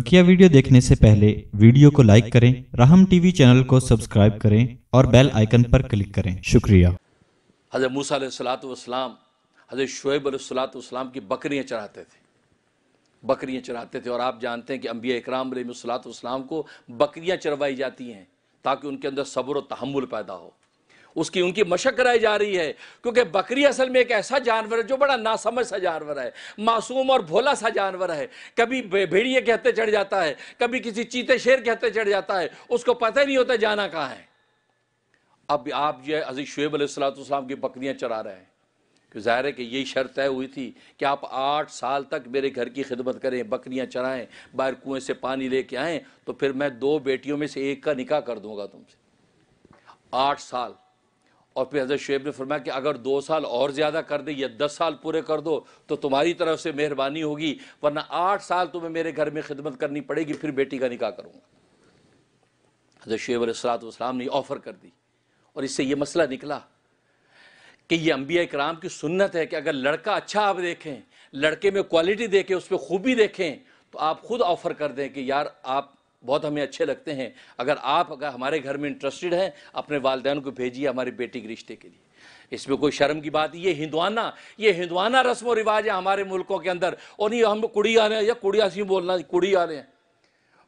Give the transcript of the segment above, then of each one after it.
बकिया वीडियो देखने से पहले वीडियो को लाइक करें राहम टीवी चैनल को सब्सक्राइब करें और बेल आइकन पर क्लिक करें शुक्रिया हज़रत मूसा सलातम हज़रत शुएब सलाम की बकरियाँ चढ़ाते थे बकरियाँ चढ़ाते थे और आप जानते हैं कि अम्बिया इकराम सलाम को बकरियाँ चरवाई जाती हैं ताकि उनके अंदर सब्र तहमुल पैदा हो उसकी उनकी मशक कराई जा रही है क्योंकि बकरी असल में एक ऐसा जानवर है जो बड़ा नासमझ सा जानवर है मासूम और भोला सा जानवर है कभी भेड़िए कहते चढ़ जाता है कभी किसी चीते शेर कहते चढ़ जाता है उसको पता ही नहीं होता जाना कहाँ है अब आप जो है अजीज शुएब अलैहिस्सलाम की बकरियाँ चरा रहे हैं कि ज़ाहिर है कि यही शर्त तय हुई थी कि आप आठ साल तक मेरे घर की खिदमत करें बकरियां चराएं बाहर कुएं से पानी लेके आएं तो फिर मैं दो बेटियों में से एक का निकाह कर दूंगा तुमसे आठ साल और फिर हज़रत शुएब ने फरमाया कि अगर दो साल और ज़्यादा कर दे या दस साल पूरे कर दो तो तुम्हारी तरफ से मेहरबानी होगी वरना आठ साल तुम्हें मेरे घर में खिदमत करनी पड़ेगी फिर बेटी का निकाह करूँगा हज़रत शुएब अलैहिस्सलाम ने ऑफ़र कर दी और इससे ये मसला निकला कि ये अम्बिया कराम की सुन्नत है कि अगर लड़का अच्छा आप देखें लड़के में क्वालिटी देखें उस पर खूबी देखें तो आप ख़ुद ऑफ़र कर दें कि यार आप बहुत हमें अच्छे लगते हैं अगर आप अगर हमारे घर में इंटरेस्टेड हैं अपने वालदेन को भेजिए हमारी बेटी के रिश्ते के लिए इसमें कोई शर्म की बात ये हिंदवाना ये हिंदवाना रस्म व रिवाज है हमारे मुल्कों के अंदर और नहीं हम कुड़ी आ रहे हैं या कुड़िया सी बोलना कुड़ी आ रहे हैं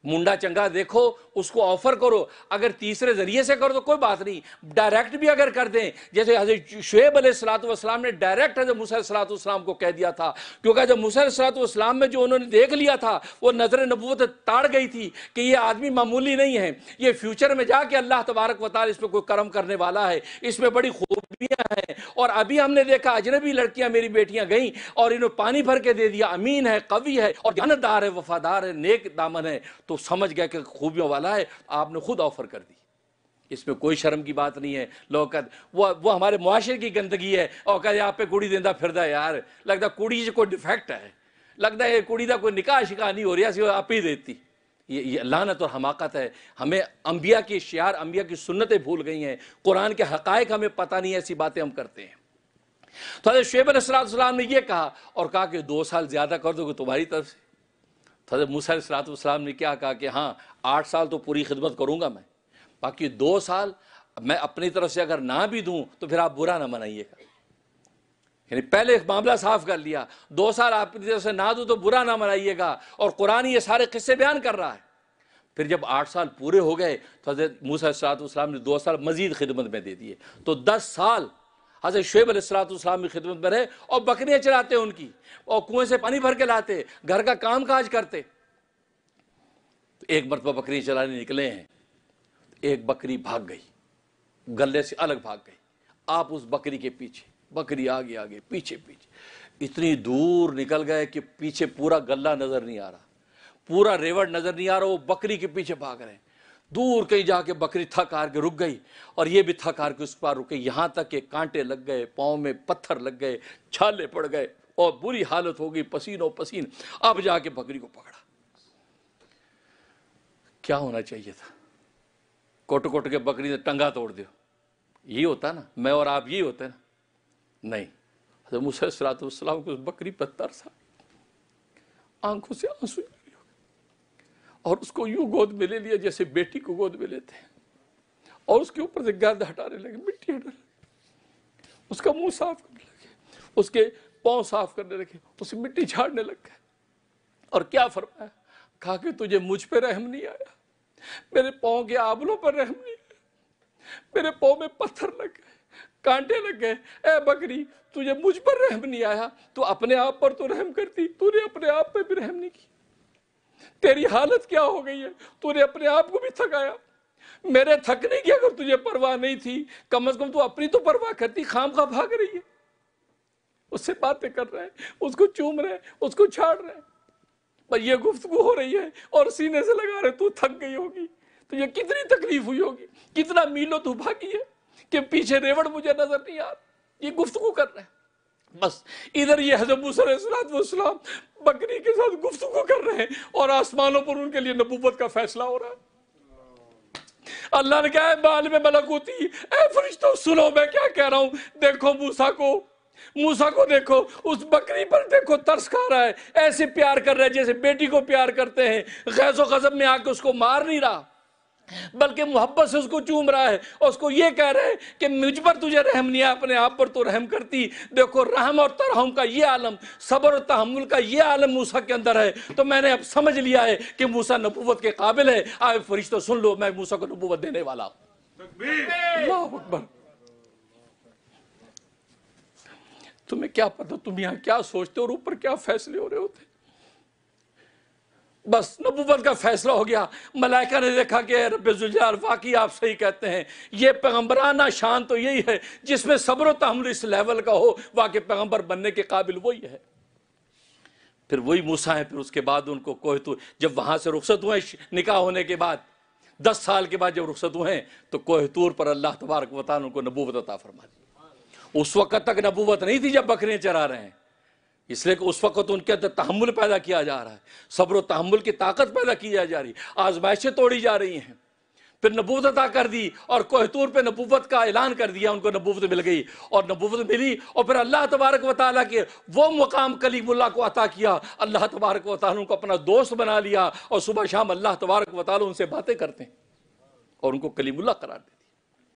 मुंडा चंगा देखो उसको ऑफर करो अगर तीसरे जरिए से करो तो कोई बात नहीं डायरेक्ट भी अगर कर दें जैसे हजरत शुएब सलातम ने डायरेक्ट हजरत मूसा को कह दिया था क्योंकि जब मूसा सलातम में जो उन्होंने देख लिया था वो नज़र नबूत ताड़ गई थी कि ये आदमी मामूली नहीं है ये फ्यूचर में जाके अल्लाह तबारक वाल इस पर कोई कर्म करने वाला है इसमें बड़ी खूब अजनबियां हैं और अभी हमने देखा अजनबी लड़कियां मेरी बेटियां गई और इन्हें पानी भर के दे दिया अमीन है कवि है और जानदार है वफादार है नेक दामन है तो समझ गया कि खूबियों वाला है आपने खुद ऑफर कर दी इसमें कोई शर्म की बात नहीं है लौकत वो वो हमारे मुआशरे की गंदगी है और कह आप पे कुड़ी देंदा फिर यार लगता कुड़ी से कोई डिफेक्ट है लगता है कुड़ी का कोई निकाह शिकाह नहीं हो रहा आप ही देती ये, ये लानत और हमाकत है हमें अम्बिया के शियार अंबिया की सुन्नतें भूल गई हैं कुरान के हकायक हमें पता नहीं ऐसी बातें हम करते हैं तो हजरत शेब असलाम ने यह कहा और कहा कि दो साल ज़्यादा कर दोगे तुम्हारी तरफ से तो हजरत मूसलाम ने क्या कहा कि हाँ आठ साल तो पूरी खिदमत करूंगा मैं बाकी दो साल मैं अपनी तरफ से अगर ना भी दूँ तो फिर आप बुरा ना मनाइएगा यानी पहले मामला साफ कर लिया दो साल आप से ना दो तो बुरा ना मनाइएगा और कुरान ये सारे किस्से बयान कर रहा है फिर जब आठ साल पूरे हो गए तो हज़रत मूसलाम ने दो साल मजीद खिदमत में दे दिए तो दस साल हज़रत शुब अलसलाम की खिदमत में रहे और बकरियाँ चलाते उनकी और कुएं से पानी भर के लाते घर का काम काज करते तो एक मरतबा बकरी चलाने निकले हैं तो एक बकरी भाग गई गले से अलग भाग गई आप उस बकरी के पीछे बकरी आगे आगे पीछे पीछे इतनी दूर निकल गए कि पीछे पूरा गला नज़र नहीं आ रहा पूरा रेवड़ नज़र नहीं आ रहा वो बकरी के पीछे भाग रहे हैं दूर कहीं जाके बकरी थक हार के रुक गई और ये भी थक हार के उस पार रुके यहाँ तक के कांटे लग गए पाँव में पत्थर लग गए छाले पड़ गए और बुरी हालत हो गई पसीनो पसीन अब जाके बकरी को पकड़ा क्या होना चाहिए था कोट कोट के बकरी ने टंगा तोड़ दियो ये होता ना मैं और आप ये होते ना नहीं हजरत मूसा को बकरी पर तरस आ आंखों से आंसू और उसको यूं गोद में ले लिया जैसे बेटी को गोद में लेते हैं और उसके ऊपर से गर्द हटाने लगे मिट्टी हटाने लगे उसका मुंह साफ करने लगे उसके पाँव साफ करने लगे उसे मिट्टी झाड़ने लग गए और क्या फरमाया कहा कि तुझे मुझ पर रहम नहीं आया मेरे पाँव के आबलों पर रहम नहीं आया मेरे पाँव में पत्थर लग गए कांटे लग गए ए बकरी तुझे मुझ पर रहम नहीं आया तू अपने आप पर तो रहम करती तूने अपने आप पर भी रहम नहीं की तेरी हालत क्या हो गई है तूने अपने आप को भी थकाया मेरे थकने की अगर तुझे परवाह नहीं थी कम से कम तू अपनी तो परवाह करती खाम खा भाग रही है उससे बातें कर रहे हैं उसको चूम रहे हैं उसको छाड़ रहे हैं पर यह गुफ्तगु हो रही है और सीने से लगा रहे तू थक गई होगी तो ये कितनी तकलीफ हुई होगी कितना मीलो तू भागी है कि पीछे रेवड़ मुझे नजर नहीं आ रहा ये गुफ्तु कर रहे हैं बस इधर ये सलाम बकरी के साथ गुफ्तु कर रहे हैं और आसमानों पर उनके लिए नबूबत का फैसला हो रहा है अल्लाह ने कहा बाल में मलक होती है फरिश्तों सुनो मैं क्या कह रहा हूं देखो मूसा को मूसा को देखो उस बकरी पर देखो तरस खा रहा है ऐसे प्यार कर रहा है जैसे बेटी को प्यार करते हैं गैसो गजब में आके उसको मार नहीं रहा बल्कि मोहब्बत से उसको चूम रहा है और उसको ये कह रहे हैं कि मुझ पर तुझे रहम नहीं अपने आप पर तो रहम करती देखो रहम और तरहम का ये आलम सबर और तहमुल का ये आलम मूसा के अंदर है तो मैंने अब समझ लिया है कि मूसा नबूवत के काबिल है आए फरिश्तों सुन लो मैं मूसा को नबूवत देने वाला हूं तुम्हें क्या पता तुम यहां क्या सोचते हो और ऊपर क्या फैसले हो रहे होते बस नबूबत का फैसला हो गया मलाइका ने देखा कि रबाल वाकई आप सही कहते हैं ये पैगम्बराना शान तो यही है जिसमें सब्र तहमल इस लेवल का हो वाकई पैगम्बर बनने के काबिल वही है फिर वही मूसा है फिर उसके बाद उनको कोहे तो जब वहां से रुखसत हुए निकाह होने के बाद दस साल के बाद जब रुखसत हुए तो कोहतूर पर अल्लाह तबारक वतान उनको नबूबत अता फरमा दी उस वक़्त तक नबूबत नहीं थी जब बकरियाँ चरा रहे हैं इसलिए कि उस वक्त उनके अंदर तहमुल पैदा किया जा रहा है सब्र तहमुल की ताकत पैदा की जा रही आजमाइशें तोड़ी जा रही हैं फिर नबूत अदा कर दी और कोहतूर पे नबूवत का ऐलान कर दिया उनको नबूवत मिल गई और नबूवत मिली और फिर अल्लाह तबारक व के वो मुकाम कलीमुल्ला को अता किया अल्लाह तबारक व उनको अपना दोस्त बना लिया और सुबह शाम अल्लाह तबारक व उनसे बातें करते हैं और उनको कलीमुल्ला करार दे